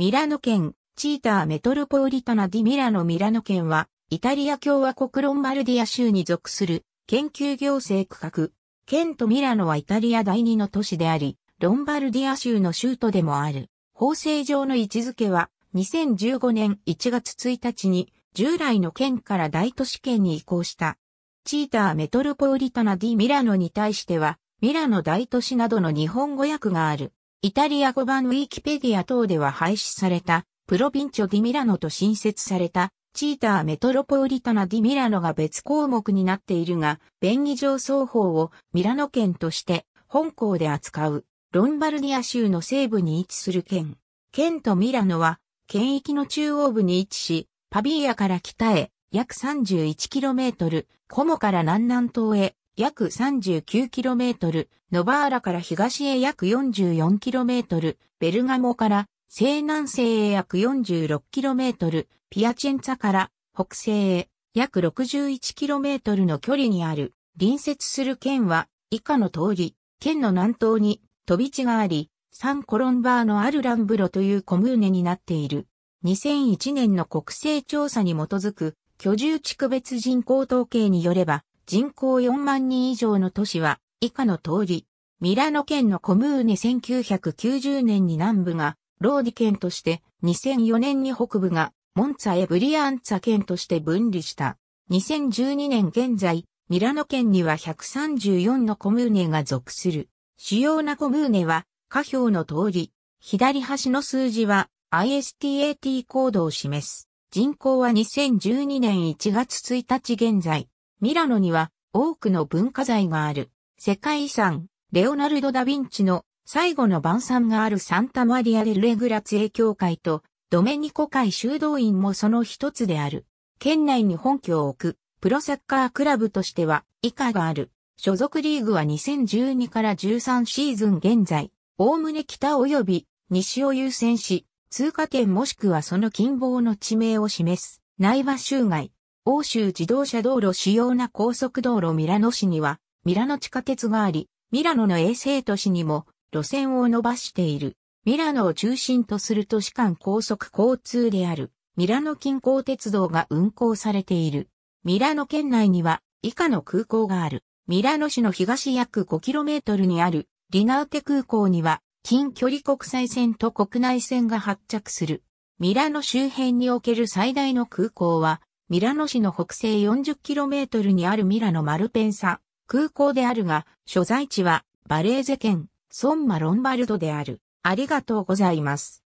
ミラノ県、チーターメトロポリタナディミラノミラノ県は、イタリア共和国ロンバルディア州に属する研究行政区画。県とミラノはイタリア第二の都市であり、ロンバルディア州の州都でもある。法制上の位置づけは、2015年1月1日に、従来の県から大都市圏に移行した。チーターメトロポリタナディミラノに対しては、ミラノ大都市などの日本語訳がある。イタリア語版ウィキペディア等では廃止された、プロビンチョ・ディ・ミラノと新設された、チーター・メトロポリタナ・ディ・ミラノが別項目になっているが、便宜上双方をミラノ県として本校で扱う、ロンバルディア州の西部に位置する県。県とミラノは、県域の中央部に位置し、パビーヤから北へ約 31km、コモから南南東へ約 39km、ノバーラから東へ約 44km、ベルガモから西南西へ約 46km、ピアチェンツァから北西へ約 61km の距離にある隣接する県は以下の通り、県の南東に飛び地があり、サンコロンバーのアルランブロというコムーネになっている。2001年の国勢調査に基づく居住地区別人口統計によれば、人口4万人以上の都市は以下の通り、ミラノ県のコムーネ1990年に南部がローディ県として2004年に北部がモンツァエブリアンツァ県として分離した。2012年現在、ミラノ県には134のコムーネが属する。主要なコムーネは、下表の通り、左端の数字は ISTAT コードを示す。人口は2012年1月1日現在、ミラノには多くの文化財がある。世界遺産、レオナルド・ダ・ヴィンチの最後の晩餐があるサンタマリア・レ・ル・レグラツエ教会とドメニコ会修道院もその一つである。県内に本拠を置くプロサッカークラブとしては以下がある。所属リーグは2012から13シーズン現在、おおむね北及び西を優先し、通過点もしくはその近傍の地名を示す。内場州外、欧州自動車道路主要な高速道路ミラノ市には、ミラノ地下鉄があり、ミラノの衛星都市にも路線を伸ばしている。ミラノを中心とする都市間高速交通である、ミラノ近郊鉄道が運行されている。ミラノ県内には以下の空港がある。ミラノ市の東約 5km にあるリナーテ空港には近距離国際線と国内線が発着する。ミラノ周辺における最大の空港はミラノ市の北西 40km にあるミラノマルペンサ空港であるが、所在地はバレーゼ県、ソンマ・ロンバルドである。ありがとうございます。